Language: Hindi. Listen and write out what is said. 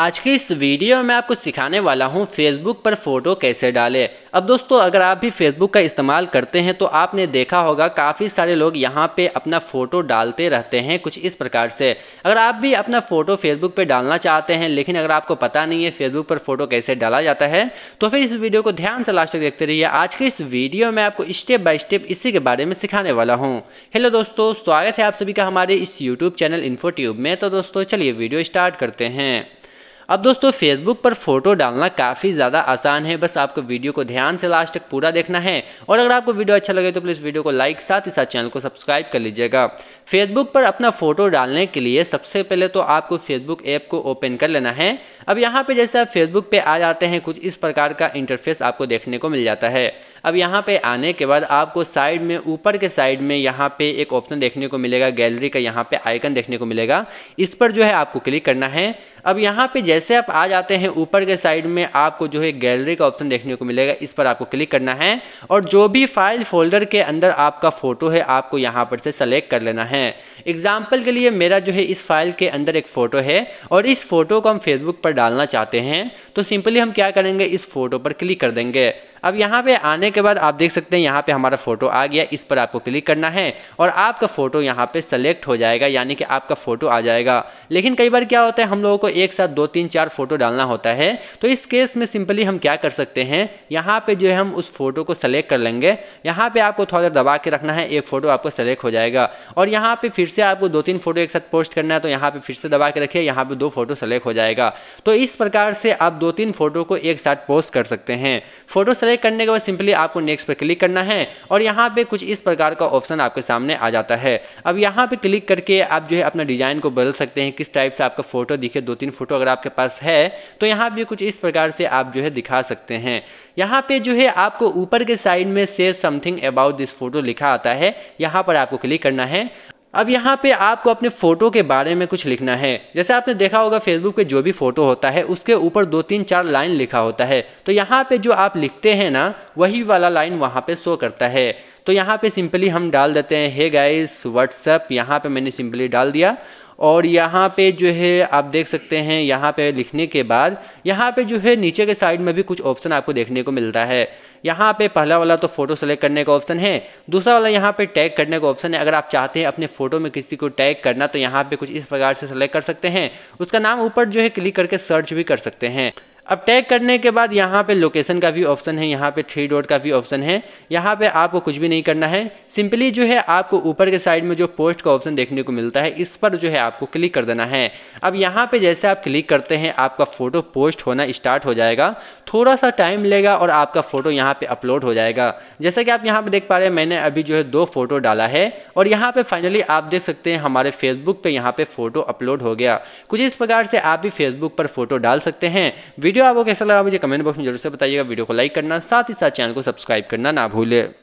आज की इस वीडियो में आपको सिखाने वाला हूँ फेसबुक पर फ़ोटो कैसे डालें अब दोस्तों अगर आप भी फेसबुक का इस्तेमाल करते हैं तो आपने देखा होगा काफ़ी सारे लोग यहाँ पे अपना फ़ोटो डालते रहते हैं कुछ इस प्रकार से अगर आप भी अपना फ़ोटो फेसबुक पे डालना चाहते हैं लेकिन अगर आपको पता नहीं है फेसबुक पर फ़ोटो कैसे डाला जाता है तो फिर इस वीडियो को ध्यान से लास्ट तक देखते रहिए आज की इस वीडियो में आपको स्टेप बाय स्टेप इसी के बारे में सिखाने वाला हूँ हेलो दोस्तों स्वागत है आप सभी का हमारे इस यूट्यूब चैनल इन्फोट्यूब में तो दोस्तों चलिए वीडियो स्टार्ट करते हैं अब दोस्तों फेसबुक पर फोटो डालना काफ़ी ज़्यादा आसान है बस आपको वीडियो को ध्यान से लास्ट तक पूरा देखना है और अगर आपको वीडियो अच्छा लगे तो प्लीज़ वीडियो को लाइक साथ ही साथ चैनल को सब्सक्राइब कर लीजिएगा फेसबुक पर अपना फोटो डालने के लिए सबसे पहले तो आपको फेसबुक ऐप को ओपन कर लेना है अब यहाँ पर जैसे आप फेसबुक पर आ जाते हैं कुछ इस प्रकार का इंटरफेस आपको देखने को मिल जाता है अब यहाँ पे आने के बाद आपको साइड में ऊपर के साइड में यहाँ पे एक ऑप्शन देखने को मिलेगा गैलरी का यहाँ पे आइकन देखने को मिलेगा इस पर जो है आपको क्लिक करना है अब यहाँ पे जैसे आप आ जाते हैं ऊपर के साइड में आपको जो है गैलरी का ऑप्शन देखने को मिलेगा इस पर आपको क्लिक करना है और जो भी फाइल फोल्डर के अंदर आपका फ़ोटो है आपको यहाँ पर से सेलेक्ट कर लेना है एग्जाम्पल के लिए मेरा जो है इस फाइल के अंदर एक फ़ोटो है और इस फ़ोटो को हम फेसबुक पर डालना चाहते हैं तो सिंपली हम क्या करेंगे इस फ़ोटो पर क्लिक कर देंगे अब यहाँ पे आने के बाद आप देख सकते हैं यहाँ पे हमारा फोटो आ गया इस पर आपको क्लिक करना है और आपका फोटो यहाँ पे सेलेक्ट हो जाएगा यानी कि आपका फोटो आ जाएगा लेकिन कई बार क्या होता है हम लोगों को एक साथ दो तीन चार फोटो डालना होता है तो इस केस में सिंपली हम क्या कर सकते हैं यहाँ पे जो है हम उस फोटो को सेलेक्ट कर लेंगे यहाँ पे आपको थोड़ा दबा के रखना है एक फोटो आपको सेलेक्ट हो जाएगा और यहाँ पे फिर से आपको दो तीन फोटो एक साथ पोस्ट करना है तो यहाँ पे फिर से दबा के रखिए यहाँ पे दो फोटो सेलेक्ट हो जाएगा तो इस प्रकार से आप दो तीन फोटो को एक साथ पोस्ट कर सकते हैं फोटो सेलेक्ट ये करने के बाद सिंपली आपको नेक्स्ट पर क्लिक करना है और यहाँ पे कुछ इस प्रकार का ऑप्शन आपके सामने आ जाता है अब यहाँ पे क्लिक करके आप जो है अपना डिज़ाइन को बदल सकते हैं किस टाइप से आपका फोटो दिखे दो तीन फोटो अगर आपके पास है तो यहाँ पे कुछ इस प्रकार से आप जो है दिखा सकते हैं यहाँ पे जो है आपको ऊपर के साइड में से समथिंग अबाउट दिस फोटो लिखा आता है यहाँ पर आपको क्लिक करना है अब यहाँ पे आपको अपने फोटो के बारे में कुछ लिखना है जैसे आपने देखा होगा फेसबुक पे जो भी फोटो होता है उसके ऊपर दो तीन चार लाइन लिखा होता है तो यहाँ पे जो आप लिखते हैं ना वही वाला लाइन वहाँ पे शो करता है तो यहाँ पे सिंपली हम डाल देते हैं हे गाइस व्हाट्सअप यहाँ पे मैंने सिंपली डाल दिया और यहाँ पे जो है आप देख सकते हैं यहाँ पे लिखने के बाद यहाँ पे जो है नीचे के साइड में भी कुछ ऑप्शन आपको देखने को मिलता है यहाँ पे पहला वाला तो फोटो सेलेक्ट करने का ऑप्शन है दूसरा वाला यहाँ पे टैग करने का ऑप्शन है अगर आप चाहते हैं अपने फोटो में किसी को टैग करना तो यहाँ पे कुछ इस प्रकार से सेलेक्ट कर सकते हैं उसका नाम ऊपर जो है क्लिक करके सर्च भी कर सकते हैं अब टैग करने के बाद यहाँ पे लोकेशन का भी ऑप्शन है यहाँ पे थ्री डॉट का भी ऑप्शन है यहाँ पे आपको कुछ भी नहीं करना है सिंपली जो है आपको ऊपर के साइड में जो पोस्ट का ऑप्शन देखने को मिलता है इस पर जो है आपको क्लिक कर देना है अब यहाँ पे जैसे आप क्लिक करते हैं आपका फ़ोटो पोस्ट होना स्टार्ट हो जाएगा थोड़ा सा टाइम लेगा और आपका फ़ोटो यहाँ पर अपलोड हो जाएगा जैसा कि आप यहाँ पर देख पा रहे हैं मैंने अभी जो है दो फ़ोटो डाला है और यहाँ पर फाइनली आप देख सकते हैं हमारे फेसबुक पर यहाँ पर फ़ोटो अपलोड हो गया कुछ इस प्रकार से आप भी फेसबुक पर फ़ोटो डाल सकते हैं वीडियो आपको कैसा लगा मुझे कमेंट बॉक्स में जरूर से बताइएगा वीडियो को लाइक करना साथ ही साथ चैनल को सब्सक्राइब करना ना भूले